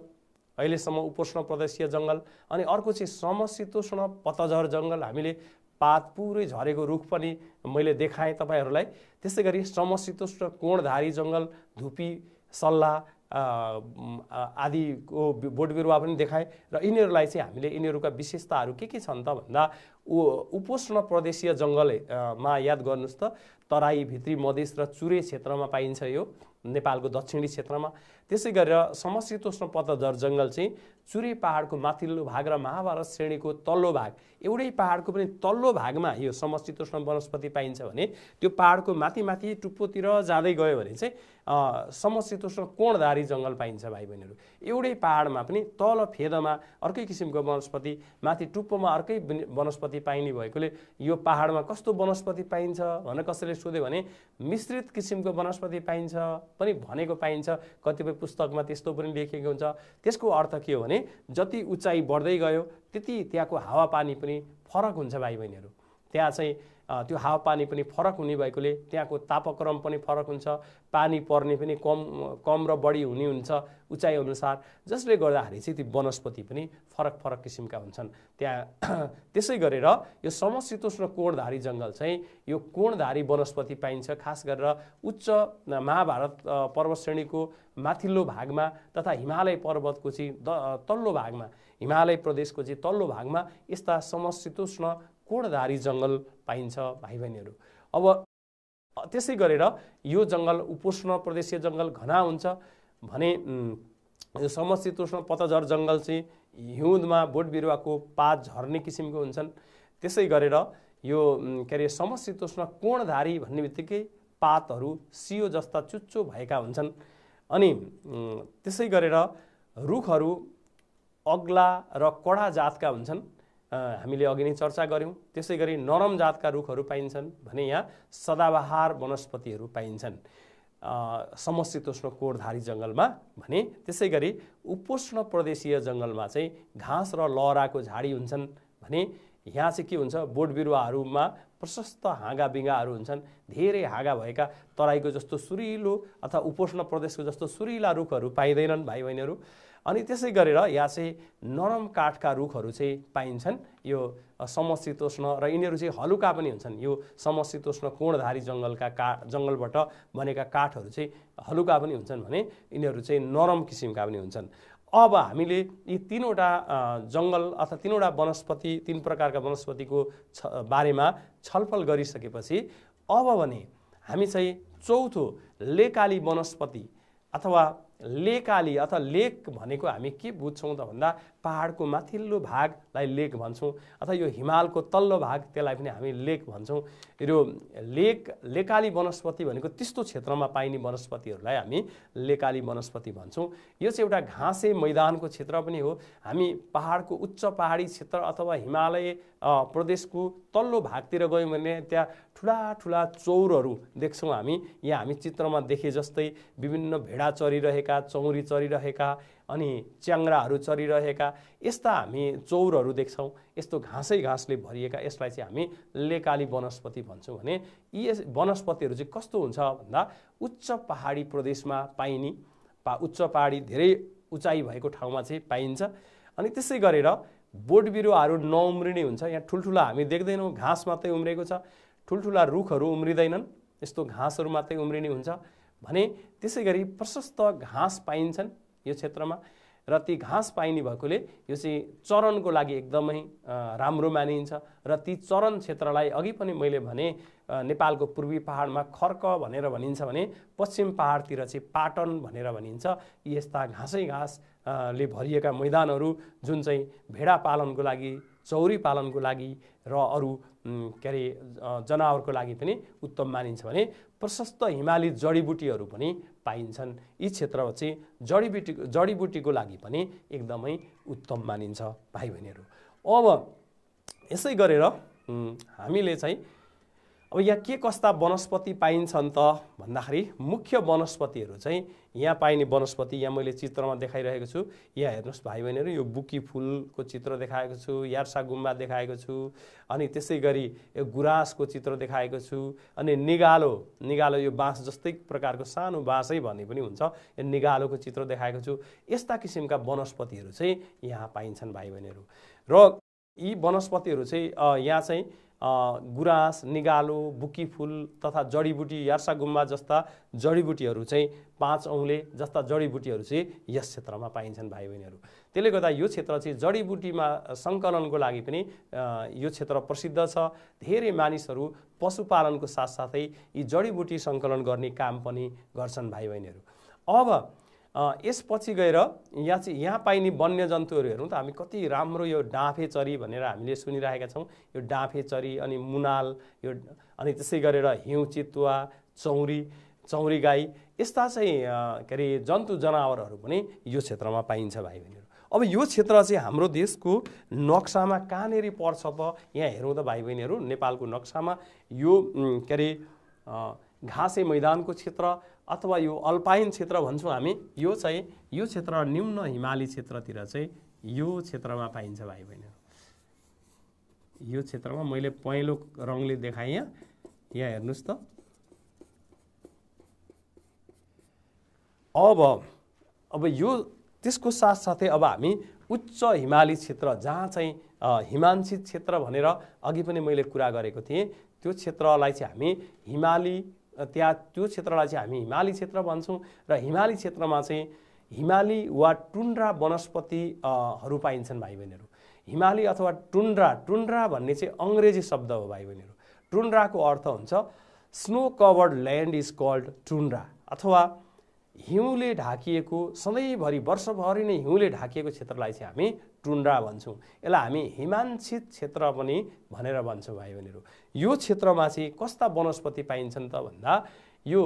अहिलेसम्म उपोष्ण प्रदेशीय जङ्गल अनि अर्को चाहिँ समशीतोष्ण पतझर जङ्गल हामीले पात पुरै झरेको रुख पनि मैले देखाएँ तपाईँहरूलाई त्यसै गरी समशीतोष्ण कोणधारी जङ्गल धुपी सल्ला आदिको बोट बिरुवा पनि देखाएँ र यिनीहरूलाई चाहिँ हामीले यिनीहरूका विशेषताहरू के के छन् त भन्दा उपोष्ण प्रदेशीय जङ्गलमा याद गर्नुहोस् त तराई भित्री मधेस र चुरे क्षेत्रमा पाइन्छ यो नेपालको दक्षिणी क्षेत्रमा त्यसै गरेर समशीतोष्ण पतझर जङ्गल चाहिँ चुरे पहाडको माथिल्लो भाग र महाभारत श्रेणीको तल्लो भाग एउटै पहाडको पनि तल्लो भागमा यो समशीतोष्ण वनस्पति पाइन्छ भने त्यो पहाडको माथि माथि टुप्पोतिर जाँदै गयो भने चाहिँ समशीतोष्ण कोणधारी जङ्गल पाइन्छ भाइ बहिनीहरू एउटै पहाडमा पनि तल फेदमा अर्कै किसिमको वनस्पति माथि टुप्पोमा अर्कै वनस्पति पाइने भएकोले यो पहाडमा कस्तो वनस्पति पाइन्छ भनेर कसैले सोध्यो भने मिश्रित किसिमको वनस्पति पाइन्छ पनि भनेको पाइन्छ कतिपय पुस्तकमा त्यस्तो पनि लेखेको हुन्छ त्यसको अर्थ के हो भने जति उचाइ बढ्दै गयो त्यति त्यहाँको हावापानी पनि फरक हुन्छ भाइ बहिनीहरू त्यहाँ चाहिँ त्यो हावापानी पनि फरक हुने भएकोले त्यहाँको तापक्रम पनि फरक हुन्छ पानी पर्ने पनि कम कम र बढी हुने हुन्छ उचाइअनुसार जसले गर्दाखेरि चाहिँ ती वनस्पति पनि फरक फरक किसिमका हुन्छन् त्यहाँ [clears throat] त्यसै गरेर यो समशीतोष्ण कोणधारी जङ्गल चाहिँ यो कोणधारी वनस्पति पाइन्छ खास गरेर उच्च महाभारत पर्वत श्रेणीको माथिल्लो भागमा तथा हिमालय पर्वतको चाहिँ द तल्लो भागमा हिमालय प्रदेशको चाहिँ तल्लो भागमा यस्ता समशीतोष्ण कोणधारी जङ्गल पाइन्छ भाइ बहिनीहरू अब त्यसै गरेर यो जङ्गल उपोष्ण प्रदेशीय जङ्गल घना हुन्छ भने यो समशीतोष्ण पतझर जङ्गल चाहिँ हिउँदमा बोट बिरुवाको पात झर्ने किसिमको हुन्छन् त्यसै गरेर यो के अरे समशीतोष्ण कोणधारी भन्ने बित्तिकै पातहरू सियो जस्ता चुच्चो भएका हुन्छन् अनि त्यसै गरेर रुखहरू अग्ला र कडा जातका हुन्छन् हामीले अघि नै चर्चा गऱ्यौँ त्यसै गरी नरम जातका रुखहरू पाइन्छन् भने यहाँ सदाबहार वनस्पतिहरू पाइन्छन् समशीतोष्ण कोरधारी जङ्गलमा भने त्यसै गरी उपोष्ण प्रदेशीय जङ्गलमा चाहिँ घाँस र लहराको झाडी हुन्छन् भने यहाँ चाहिँ के हुन्छ बोट बिरुवाहरूमा प्रशस्त हाँगा बिगाहरू हुन्छन् धेरै हाँगा भएका तराईको जस्तो सुरिलो अथवा उपोष्ण प्रदेशको जस्तो सुरिला रुखहरू पाइँदैनन् भाइ बहिनीहरू अनि त्यसै गरेर यहाँ चाहिँ नरम काठका रुखहरू चाहिँ पाइन्छन् यो समशीतोष्ण र यिनीहरू चाहिँ हलुका पनि हुन्छन् यो समशीतोष्ण कोणधारी जङ्गलका का जङ्गलबाट बनेका काठहरू चाहिँ हलुका पनि हुन्छन् भने यिनीहरू चाहिँ नरम किसिमका पनि हुन्छन् अब हामीले यी तिनवटा जङ्गल अथवा तिनवटा वनस्पति तिन प्रकारका वनस्पतिको छ बारेमा छलफल गरिसकेपछि अब भने हामी चाहिँ चौथो लेकाली वनस्पति अथवा लेकाली अथवा लेक भनेको हामी के बुझ्छौँ त भन्दा पहाडको माथिल्लो भागलाई लेक भन्छौँ अथवा यो हिमालको तल्लो भाग त्यसलाई पनि हामी लेक भन्छौँ यो लेक लेकाली वनस्पति भनेको त्यस्तो क्षेत्रमा पाइने वनस्पतिहरूलाई हामी लेकाली वनस्पति भन्छौँ यो चाहिँ एउटा घाँसे मैदानको क्षेत्र पनि हो हामी पहाडको उच्च पहाडी क्षेत्र अथवा हिमालय प्रदेशको तल्लो भागतिर गयौँ भने त्यहाँ ठुला ठुला चौरहरू देख्छौँ हामी यहाँ हामी चित्रमा देखे जस्तै विभिन्न भेडा चरिरहेका चौरी चरिरहेका अनि च्याङ्राहरू चरिरहेका यस्ता हामी चौरहरू देख्छौँ यस्तो घाँसै घाँसले भरिएका यसलाई चाहिँ हामी लेकाली वनस्पति भन्छौँ भने यी यस वनस्पतिहरू चाहिँ कस्तो हुन्छ भन्दा उच्च पहाडी प्रदेशमा पाइने पा उच्च पहाडी धेरै उचाइ भएको ठाउँमा चाहिँ पाइन्छ अनि त्यसै गरेर बोट बिरुवाहरू नउम्रिने हुन्छ यहाँ ठुल्ठुला हामी देख्दैनौँ घाँस मात्रै उम्रिएको छ ठुल्ठुला रुखहरू उम्रिँदैनन् यस्तो घाँसहरू मात्रै उम्रिने हुन्छ भने त्यसै गरी प्रशस्त घाँस पाइन्छन् यो क्षेत्रमा र ती घाँस पाइने भएकोले यो चाहिँ चरणको लागि एकदमै राम्रो मानिन्छ र ती चरण क्षेत्रलाई अघि पनि मैले भने नेपालको पूर्वी पहाडमा खर्क भनेर भनिन्छ भने पश्चिम पहाडतिर चाहिँ पाटन भनेर भनिन्छ यी यस्ता घाँसै घाँसले भरिएका मैदानहरू जुन चाहिँ भेडा पालनको लागि चौरी पालनको लागि र अरू के अरे जनावरको लागि पनि उत्तम मानिन्छ भने प्रशस्त हिमाली जडीबुटीहरू पनि पाइन्छन् यी क्षेत्रमा चाहिँ जडीबुटी जडीबुटीको लागि पनि एकदमै उत्तम मानिन्छ भाइ बहिनीहरू अब यसै गरेर हामीले चाहिँ अब यहाँ के कस्ता वनस्पति पाइन्छन् त भन्दाखेरि मुख्य वनस्पतिहरू चाहिँ यहाँ पाइने वनस्पति यहाँ मैले चित्रमा देखाइरहेको छु यहाँ हेर्नुहोस् भाइ बहिनीहरू यो बुकी फुलको चित्र देखाएको छु यार्सा गुम्बा देखाएको छु अनि त्यसै गरी यो गुराँसको चित्र देखाएको छु अनि निगालो निगालो यो बाँस जस्तै प्रकारको सानो बाँसै भन्ने पनि हुन्छ यो निगालोको चित्र देखाएको छु यस्ता किसिमका वनस्पतिहरू चाहिँ यहाँ पाइन्छन् भाइ बहिनीहरू र यी वनस्पतिहरू चाहिँ यहाँ चाहिँ गुराँस निगालो बुकी फुल तथा जडीबुटी यार्सा गुम्बा जस्ता जडीबुटीहरू चाहिँ पाँच औँले जस्ता जडीबुटीहरू चाहिँ यस क्षेत्रमा पाइन्छन् भाइ बहिनीहरू त्यसले गर्दा यो क्षेत्र चाहिँ जडीबुटीमा सङ्कलनको लागि पनि यो क्षेत्र प्रसिद्ध छ धेरै मानिसहरू पशुपालनको साथसाथै यी जडीबुटी सङ्कलन गर्ने काम पनि गर्छन् भाइ बहिनीहरू अब यसपछि गएर यहाँ चाहिँ यहाँ पाइने वन्यजन्तुहरू हेरौँ त हामी कति राम्रो यो चरी भनेर हामीले सुनिरहेका छौँ यो चरी अनि मुनाल यो अनि त्यसै गरेर हिउँ चितुवा चौरी चौरी गाई यस्ता चाहिँ के अरे जन्तु जनावरहरू पनि यो क्षेत्रमा पाइन्छ भाइ बहिनीहरू अब यो क्षेत्र चाहिँ हाम्रो देशको नक्सामा कहाँनिर पर्छ त यहाँ हेरौँ त भाइ बहिनीहरू नेपालको नक्सामा यो के अरे घाँसे मैदानको क्षेत्र अथवा यो अल्पाइन क्षेत्र भन्छौँ हामी यो चाहिँ यो क्षेत्र निम्न हिमाली क्षेत्रतिर चाहिँ यो क्षेत्रमा पाइन्छ भाइ बहिनीहरू यो क्षेत्रमा मैले पहेँलो रङले देखाएँ यहाँ यहाँ हेर्नुहोस् त अब अब यो त्यसको साथसाथै अब हामी उच्च हिमाली क्षेत्र जहाँ चाहिँ हिमाञ्चित क्षेत्र भनेर अघि पनि मैले कुरा गरेको थिएँ त्यो क्षेत्रलाई चाहिँ हामी हिमाली त्यहाँ त्यो क्षेत्रलाई चाहिँ हामी हिमाली क्षेत्र भन्छौँ र हिमाली क्षेत्रमा चाहिँ हिमाली वा टुन्ड्रा वनस्पतिहरू पाइन्छन् भाइ बहिनीहरू हिमाली अथवा टुन्ड्रा टुन्ड्रा भन्ने चाहिँ अङ्ग्रेजी शब्द हो भाइ बहिनीहरू टुन्ड्राको अर्थ हुन्छ snow covered land is called tundra अथवा हिउँले ढाकिएको सधैँभरि वर्षभरि नै हिउँले ढाकिएको क्षेत्रलाई चाहिँ हामी टुन्ड्रा भन्छौँ यसलाई हामी हिमाञ्छित क्षेत्र पनि भनेर भन्छौँ भाइ बहिनीहरू यो क्षेत्रमा चाहिँ कस्ता वनस्पति पाइन्छन् त भन्दा यो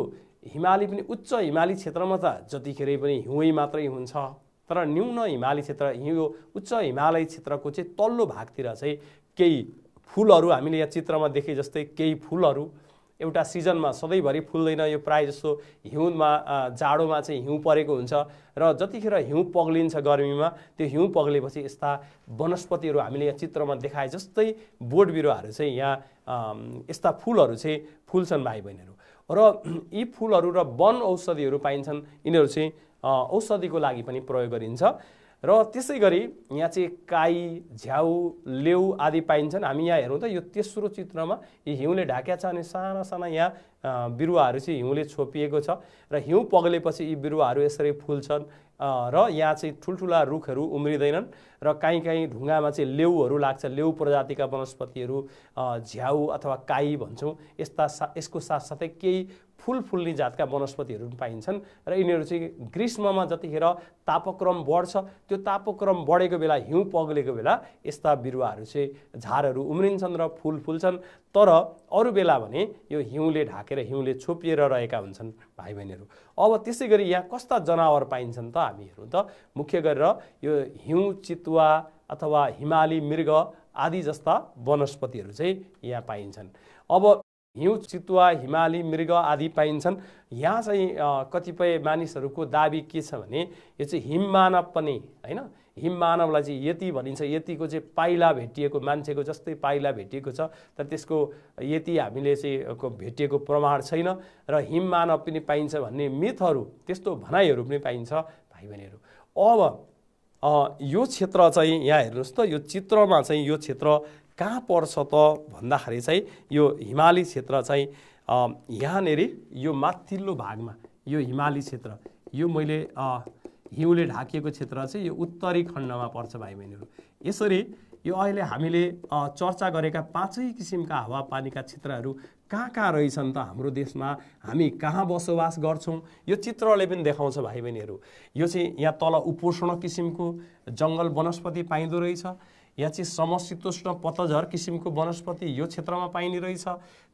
हिमाली पनि उच्च हिमाली क्षेत्रमा त जतिखेरै पनि हिउँ मात्रै हुन्छ तर न्यून हिमाली क्षेत्र यो उच्च हिमालय क्षेत्रको चाहिँ तल्लो भागतिर चाहिँ केही फुलहरू हामीले यहाँ चित्रमा देखे जस्तै केही फुलहरू एउटा सिजनमा सधैँभरि फुल्दैन यो प्राय जस्तो हिउँमा जाडोमा चाहिँ हिउँ परेको हुन्छ र जतिखेर हिउँ पग्लिन्छ गर्मीमा त्यो हिउँ पग्लेपछि यस्ता वनस्पतिहरू हामीले यहाँ चित्रमा देखाए जस्तै बोट बिरुवाहरू चाहिँ यहाँ यस्ता फुलहरू चाहिँ फुल्छन् भाइ बहिनीहरू र यी फुलहरू र वन औषधिहरू पाइन्छन् यिनीहरू चाहिँ औषधिको लागि पनि प्रयोग गरिन्छ र त्यसै गरी यहाँ चाहिँ काई झ्याउ लेउ आदि पाइन्छन् हामी यहाँ हेरौँ त यो तेस्रो चित्रमा यी हिउँले ढाक्या छ अनि साना साना यहाँ बिरुवाहरू चाहिँ हिउँले छोपिएको छ र हिउँ पग्लेपछि यी बिरुवाहरू यसरी फुल्छन् र यहाँ चाहिँ ठुल्ठुला रुखहरू उम्रिँदैनन् र काहीँ काहीँ ढुङ्गामा चाहिँ लेउहरू लाग्छ लेउ प्रजातिका वनस्पतिहरू झ्याउ अथवा काई भन्छौँ यस्ता सा यसको साथसाथै केही फुल फुल्ने जातका वनस्पतिहरू पनि पाइन्छन् र यिनीहरू चाहिँ ग्रीष्ममा जतिखेर तापक्रम बढ्छ त्यो तापक्रम बढेको बेला हिउँ पग्लेको बेला यस्ता बिरुवाहरू चाहिँ झारहरू उम्रिन्छन् र फुल फुल्छन् तर अरू बेला भने यो हिउँले ढाकेर हिउँले छोपिएर रहेका हुन्छन् भाइ बहिनीहरू अब त्यसै गरी यहाँ कस्ता जनावर पाइन्छन् त हामी हामीहरू त मुख्य गरेर यो हिउँ चितुवा अथवा हिमाली मृग आदि जस्ता वनस्पतिहरू चाहिँ यहाँ पाइन्छन् अब हिउँ चितुवा हिमाली मृग आदि पाइन्छन् यहाँ चाहिँ कतिपय मानिसहरूको दाबी के छ भने यो चाहिँ हिममानव पनि होइन हिममानवलाई चाहिँ यति भनिन्छ यतिको चाहिँ पाइला भेटिएको मान्छेको जस्तै पाइला भेटिएको छ तर त्यसको यति हामीले चाहिँ भेटिएको प्रमाण छैन र हिममानव पनि पाइन्छ भन्ने मिथहरू त्यस्तो भनाइहरू पनि पाइन्छ भाइ बहिनीहरू अब यो क्षेत्र चाहिँ यहाँ हेर्नुहोस् त यो चित्रमा चाहिँ यो क्षेत्र कहाँ पर्छ त भन्दाखेरि चाहिँ यो हिमाली क्षेत्र चाहिँ यहाँनिर यो माथिल्लो भागमा यो हिमाली क्षेत्र यो मैले हिउँले ढाकिएको क्षेत्र चाहिँ यो उत्तरी खण्डमा पर्छ भाइ बहिनीहरू यसरी यो अहिले हामीले चर्चा गरेका पाँचै किसिमका हावापानीका क्षेत्रहरू कहाँ कहाँ रहेछन् त हाम्रो देशमा हामी कहाँ बसोबास गर्छौँ यो चित्रले पनि देखाउँछ भाइ बहिनीहरू यो चाहिँ यहाँ तल उपोषण किसिमको जङ्गल वनस्पति पाइँदो रहेछ यहाँ चाहिँ समशीतोष्ण पतझर किसिमको वनस्पति यो क्षेत्रमा पाइने रहेछ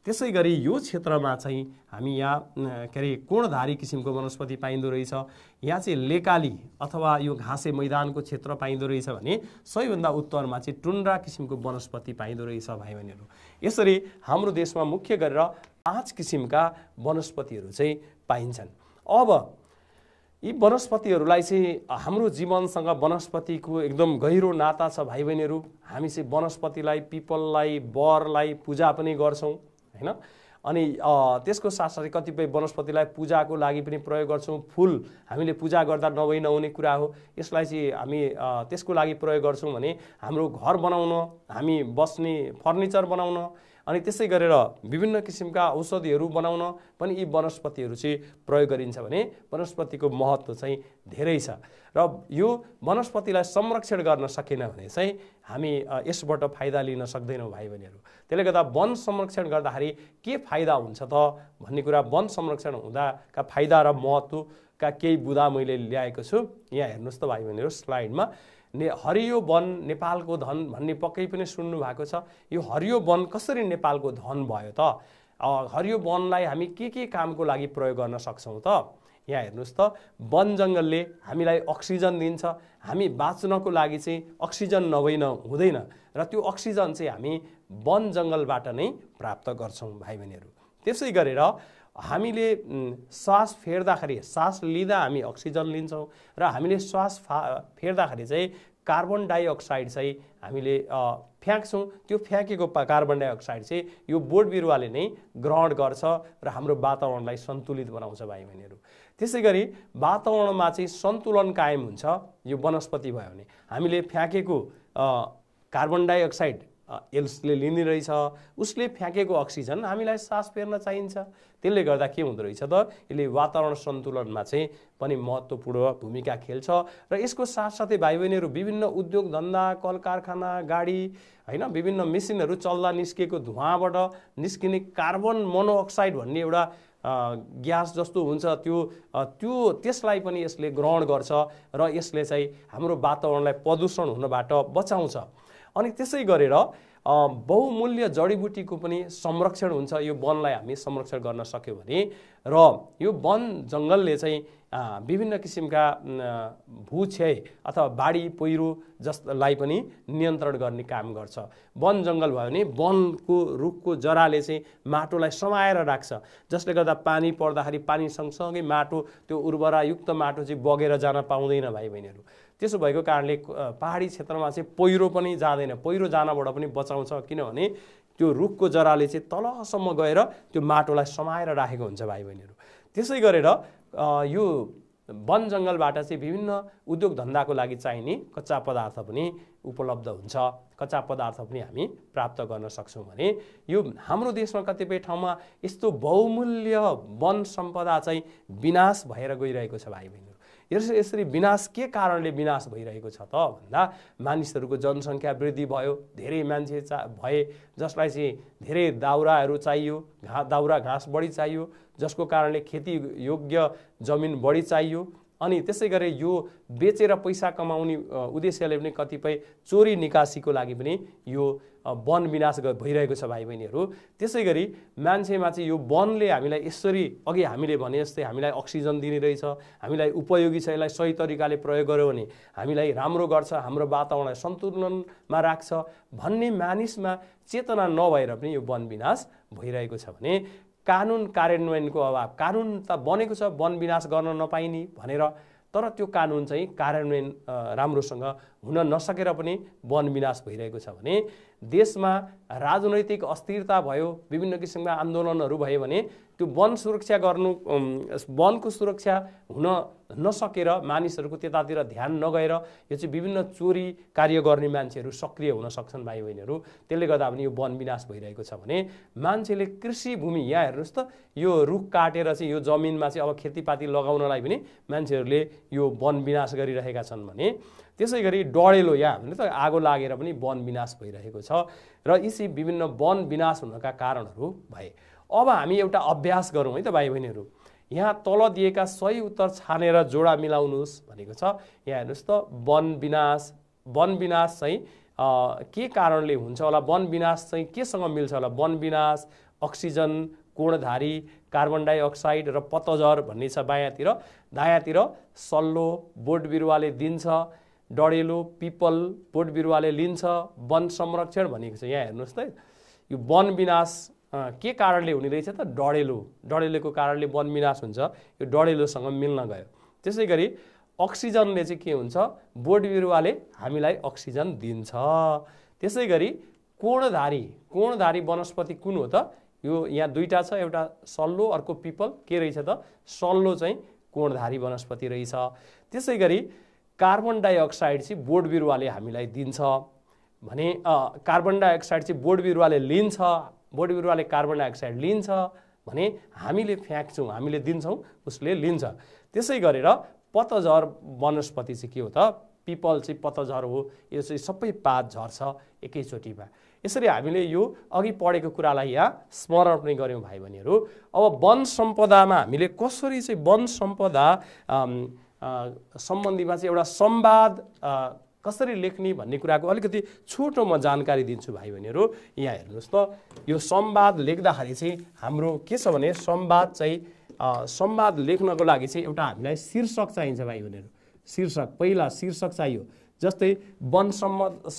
त्यसै गरी यो क्षेत्रमा चाहिँ हामी यहाँ के अरे कोणधारी किसिमको वनस्पति पाइँदो रहेछ यहाँ चाहिँ लेकाली अथवा यो घाँसे मैदानको क्षेत्र पाइँदो रहेछ भने सबैभन्दा उत्तरमा चाहिँ टुन्ड्रा किसिमको वनस्पति पाइँदो रहेछ भाइ बहिनीहरू यसरी हाम्रो देशमा मुख्य गरेर पाँच किसिमका वनस्पतिहरू चाहिँ पाइन्छन् अब यी वनस्पतिहरूलाई चाहिँ हाम्रो जीवनसँग वनस्पतिको एकदम गहिरो नाता छ भाइ बहिनीहरू हामी चाहिँ वनस्पतिलाई पिपललाई बरलाई पूजा पनि गर्छौँ होइन अनि त्यसको साथसाथै कतिपय वनस्पतिलाई पूजाको लागि पनि प्रयोग गर्छौँ फुल हामीले पूजा गर्दा नभइ नहुने कुरा हो यसलाई चाहिँ हामी त्यसको लागि प्रयोग गर्छौँ भने हाम्रो घर बनाउन हामी बस्ने फर्निचर बनाउन अनि त्यसै गरेर विभिन्न किसिमका औषधिहरू बनाउन पनि यी वनस्पतिहरू चाहिँ प्रयोग गरिन्छ भने वनस्पतिको महत्त्व चाहिँ धेरै छ र यो वनस्पतिलाई संरक्षण गर्न सकेन भने चाहिँ हामी यसबाट फाइदा लिन सक्दैनौँ भाइ बहिनीहरू त्यसले गर्दा वन संरक्षण गर्दाखेरि के फाइदा हुन्छ त भन्ने कुरा वन संरक्षण हुँदाका फाइदा र महत्त्वका केही बुदा मैले ल्याएको छु यहाँ हेर्नुहोस् त भाइ बहिनीहरू स्लाइडमा ने हरियो वन नेपालको धन भन्ने पक्कै पनि सुन्नु भएको छ यो हरियो वन कसरी नेपालको धन भयो त हरियो वनलाई हामी के के कामको लागि प्रयोग गर्न सक्छौँ त यहाँ हेर्नुहोस् त वन जङ्गलले हामीलाई अक्सिजन दिन्छ हामी बाँच्नको लागि चाहिँ अक्सिजन नभइन हुँदैन र त्यो अक्सिजन चाहिँ हामी वन जङ्गलबाट नै प्राप्त गर्छौँ भाइ बहिनीहरू त्यसै गरेर हामीले श्वास फेर्दाखेरि सास लिँदा हामी अक्सिजन लिन्छौँ र हामीले श्वास फा फेर्दाखेरि चाहिँ कार्बन डाइअक्साइड चाहिँ हामीले फ्याँक्छौँ त्यो फ्याँकेको कार्बन डाइअक्साइड चाहिँ यो बोट बिरुवाले नै ग्रहण गर्छ र हाम्रो वातावरणलाई सन्तुलित बनाउँछ भाइ बहिनीहरू त्यसै गरी वातावरणमा चाहिँ सन्तुलन कायम हुन्छ यो वनस्पति भयो भने हामीले फ्याँकेको कार्बन डाइअक्साइड एल्सले लिने रहेछ उसले फ्याँकेको अक्सिजन हामीलाई सास फेर्न चाहिन्छ त्यसले गर्दा के हुँदो रहेछ त यसले वातावरण सन्तुलनमा चाहिँ पनि महत्त्वपूर्ण भूमिका खेल्छ र यसको साथसाथै भाइ बहिनीहरू विभिन्न उद्योग धन्दा कल कारखाना गाडी होइन विभिन्न मेसिनहरू चल्दा निस्किएको धुवाँबाट निस्किने कार्बन मोनोअक्साइड भन्ने एउटा ग्यास जस्तो हुन्छ त्यो त्यो त्यसलाई पनि यसले ग्रहण गर्छ र यसले चाहिँ हाम्रो वातावरणलाई प्रदूषण हुनबाट बचाउँछ अनि त्यसै गरेर बहुमूल्य जडीबुटीको पनि संरक्षण हुन्छ यो वनलाई हामी संरक्षण गर्न सक्यौँ भने र यो वन जङ्गलले चाहिँ विभिन्न किसिमका भूक्षय अथवा बाढी पहिरो जसलाई पनि नियन्त्रण गर्ने काम गर्छ वन जङ्गल भयो भने वनको रुखको जराले चाहिँ माटोलाई समाएर राख्छ जसले गर्दा पानी पर्दाखेरि पानी सँगसँगै माटो त्यो उर्वरायुक्त माटो चाहिँ बगेर जान पाउँदैन भाइ बहिनीहरू त्यसो भएको कारणले पाहाडी क्षेत्रमा चाहिँ पहिरो पनि जाँदैन पहिरो जानबाट पनि बचाउँछ किनभने त्यो रुखको जराले चाहिँ तलसम्म गएर त्यो माटोलाई समाएर राखेको हुन्छ भाइ बहिनीहरू त्यसै गरेर यो वन जङ्गलबाट चाहिँ विभिन्न उद्योग धन्दाको लागि चाहिने कच्चा पदार्थ पनि उपलब्ध हुन्छ कच्चा पदार्थ पनि हामी प्राप्त गर्न सक्छौँ भने यो हाम्रो देशमा कतिपय ठाउँमा यस्तो बहुमूल्य वन सम्पदा चाहिँ विनाश भएर गइरहेको छ भाइ बहिनी यस यसरी विनाश के कारणले विनाश भइरहेको छ त भन्दा मानिसहरूको जनसङ्ख्या वृद्धि भयो धेरै मान्छे चा भए जसलाई चाहिँ धेरै दाउराहरू चाहियो घा दाउरा घाँस बढी चाहियो जसको कारणले खेती योग्य जमिन बढी चाहियो अनि त्यसै गरी यो बेचेर पैसा कमाउने उद्देश्यले पनि कतिपय चोरी निकासीको लागि पनि यो वन विनाश भइरहेको छ भाइ बहिनीहरू त्यसै गरी मान्छेमा चाहिँ यो वनले हामीलाई यसरी अघि हामीले भने जस्तै हामीलाई अक्सिजन दिने रहेछ हामीलाई उपयोगी छ यसलाई सही तरिकाले प्रयोग गर्यो भने हामीलाई राम्रो गर्छ हाम्रो वातावरणलाई सन्तुलनमा राख्छ भन्ने मानिसमा चेतना नभएर पनि यो वन विनाश भइरहेको छ भने कानुन कार्यान्वयनको अभाव कानुन त बनेको छ वन विनाश गर्न नपाइने भनेर तर त्यो कानुन चाहिँ कार्यान्वयन राम्रोसँग हुन नसकेर पनि वन विनाश भइरहेको छ भने देशमा राजनैतिक अस्थिरता भयो विभिन्न किसिमका आन्दोलनहरू भयो भने त्यो वन सुरक्षा गर्नु वनको सुरक्षा हुन नसकेर मानिसहरूको त्यतातिर ध्यान नगएर यो चाहिँ विभिन्न चोरी कार्य गर्ने मान्छेहरू सक्रिय हुन सक्छन् भाइ बहिनीहरू त्यसले गर्दा पनि यो वन विनाश भइरहेको छ भने मान्छेले कृषि भूमि यहाँ हेर्नुहोस् त यो रुख काटेर चाहिँ यो जमिनमा चाहिँ अब खेतीपाती लगाउनलाई पनि मान्छेहरूले यो वन विनाश गरिरहेका छन् भने त्यसै गरी डढेलो या भने त आगो लागेर पनि वन विनाश भइरहेको छ र यसी विभिन्न वन विनाश हुनका कारणहरू भए अब हामी एउटा अभ्यास गरौँ है त भाइ बहिनीहरू यहाँ तल दिएका सही उत्तर छानेर जोडा मिलाउनुहोस् भनेको छ यहाँ हेर्नुहोस् त वन विनाश वन विनाश चाहिँ के कारणले हुन्छ होला वन विनाश चाहिँ केसँग मिल्छ होला वन विनाश अक्सिजन कोणधारी कार्बन डाइअक्साइड र पतझर भन्ने छ बायाँतिर दायाँतिर सल्लो बोट बिरुवाले दिन्छ डढेलो पिपल बोट बिरुवाले लिन्छ वन संरक्षण भनेको छ यहाँ हेर्नुहोस् त यो वन विनाश के कारणले हुने रहेछ त डढेलो डढेलोको कारणले वन विनाश हुन्छ यो डढेलोसँग मिल्न गयो त्यसै गरी अक्सिजनले चाहिँ के हुन्छ बोट बिरुवाले हामीलाई अक्सिजन दिन्छ त्यसै गरी कोणधारी कोणधारी वनस्पति कुन हो त यो यहाँ दुईवटा छ एउटा सल्लो अर्को पिपल के रहेछ त सल्लो चाहिँ कोणधारी वनस्पति रहेछ त्यसै गरी कार्बन डाइअक्साइड चाहिँ बोट बिरुवाले हामीलाई दिन्छ भने कार्बन डाइअक्साइड चाहिँ बोट बिरुवाले लिन्छ बोट बिरुवाले कार्बन डाइअक्साइड लिन्छ भने हामीले फ्याँक्छौँ हामीले दिन्छौँ उसले लिन्छ त्यसै गरेर पतझर वनस्पति चाहिँ के हो त पिपल चाहिँ पतझर हो यो चाहिँ सबै पात झर्छ एकैचोटिमा यसरी हामीले यो अघि पढेको कुरालाई यहाँ स्मरण पनि गऱ्यौँ भाइ बहिनीहरू अब वन सम्पदामा हामीले कसरी चाहिँ वन सम्पदा सम्बन्धीमा चाहिँ एउटा संवाद कसरी लेख्ने भन्ने कुराको अलिकति छोटो म जानकारी दिन्छु भाइ बहिनीहरू यहाँ हेर्नुहोस् त यो संवाद लेख्दाखेरि चाहिँ हाम्रो के छ भने संवाद चाहिँ संवाद लेख्नको लागि चाहिँ एउटा हामीलाई शीर्षक चाहिन्छ भाइ बहिनीहरू शीर्षक पहिला शीर्षक चाहियो जस्तै वन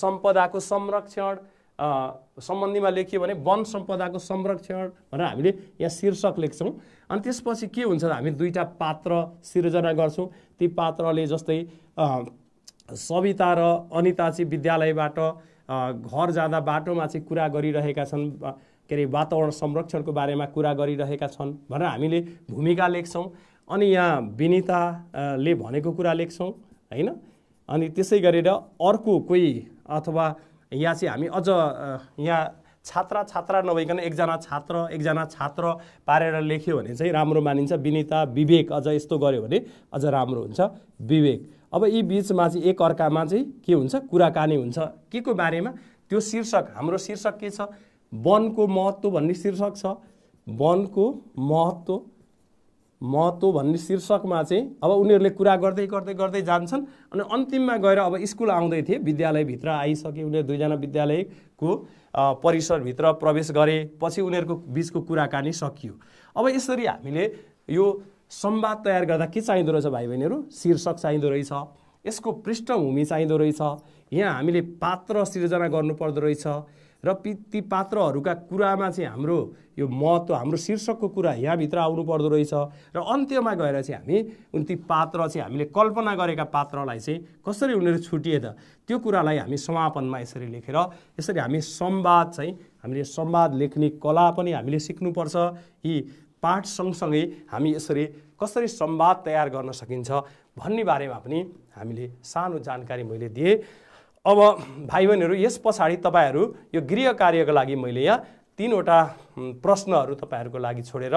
सम्पदाको संरक्षण सम्बन्धीमा लेखियो भने वन सम्पदाको संरक्षण भनेर हामीले यहाँ शीर्षक लेख्छौँ अनि त्यसपछि के हुन्छ हामी दुईवटा पात्र सिर्जना गर्छौँ ती पात्रले जस्तै सविता र अनिता चाहिँ विद्यालयबाट घर जाँदा बाटोमा चाहिँ कुरा गरिरहेका छन् के अरे वातावरण संरक्षणको बारेमा कुरा गरिरहेका छन् भनेर हामीले भूमिका लेख्छौँ अनि यहाँ विनिताले भनेको कुरा लेख्छौँ होइन अनि त्यसै गरेर अर्को कोही अथवा यहाँ चाहिँ हामी अझ यहाँ छात्रा छात्रा नभइकन एकजना छात्र एकजना छात्र पारेर लेख्यो भने चाहिँ राम्रो मानिन्छ विनिता विवेक अझ यस्तो गऱ्यो भने अझ राम्रो हुन्छ विवेक अब यी बिचमा चाहिँ एकअर्कामा चाहिँ के हुन्छ कुराकानी हुन्छ के को बारेमा त्यो शीर्षक हाम्रो शीर्षक के छ वनको महत्त्व भन्ने शीर्षक छ वनको महत्त्व महत्त्व भन्ने शीर्षकमा चाहिँ अब उनीहरूले कुरा गर्दै गर्दै गर्दै जान्छन् अनि अन्तिममा गएर अब स्कुल आउँदै थिए विद्यालयभित्र आइसके उनीहरू दुईजना विद्यालयको परिसरभित्र प्रवेश गरे पछि उनीहरूको बिचको कुराकानी सकियो अब यसरी हामीले यो संवाद तयार गर्दा के चाहिँदो रहेछ भाइ बहिनीहरू शीर्षक चाहिँदो रहेछ यसको पृष्ठभूमि चाहिँदो रहेछ यहाँ हामीले पात्र सिर्जना गर्नुपर्दो रहेछ र ती पात्रहरूका कुरामा चाहिँ हाम्रो यो महत्त्व हाम्रो शीर्षकको कुरा यहाँभित्र आउनु पर्दो रहेछ र अन्त्यमा गएर चाहिँ हामी उन ती पात्र चाहिँ हामीले कल्पना गरेका पात्रलाई चाहिँ कसरी उनीहरू छुटिए त त्यो कुरालाई हामी समापनमा यसरी लेखेर यसरी हामी संवाद चाहिँ हामीले संवाद लेख्ने कला पनि हामीले सिक्नुपर्छ यी पाठ सँगसँगै हामी यसरी कसरी संवाद तयार गर्न सकिन्छ भन्ने बारेमा पनि हामीले सानो जानकारी मैले दिएँ अब भाइ बहिनीहरू यस पछाडि तपाईँहरू यो गृह कार्यको लागि मैले यहाँ तिनवटा प्रश्नहरू तपाईँहरूको लागि छोडेर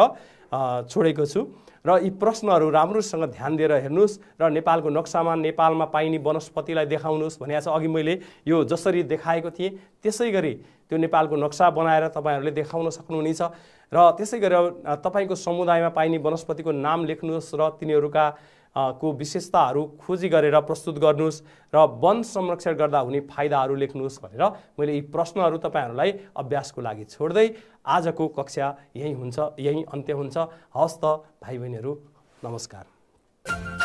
छोडेको छु र यी प्रश्नहरू राम्रोसँग ध्यान दिएर हेर्नुहोस् र नेपालको नक्सामा नेपालमा पाइने वनस्पतिलाई देखाउनुहोस् भनेको छ अघि मैले यो जसरी देखाएको थिएँ त्यसै गरी त्यो नेपालको नक्सा बनाएर तपाईँहरूले देखाउन सक्नुहुनेछ र त्यसै गरेर तपाईँको समुदायमा पाइने वनस्पतिको नाम लेख्नुहोस् र तिनीहरूका को विशेषताहरू खोजी गरेर प्रस्तुत गर्नुहोस् र वन संरक्षण गर्दा हुने फाइदाहरू लेख्नुहोस् भनेर मैले यी प्रश्नहरू तपाईँहरूलाई अभ्यासको लागि छोड्दै आजको कक्षा यहीँ हुन्छ यहीँ अन्त्य हुन्छ हवस् त भाइ बहिनीहरू नमस्कार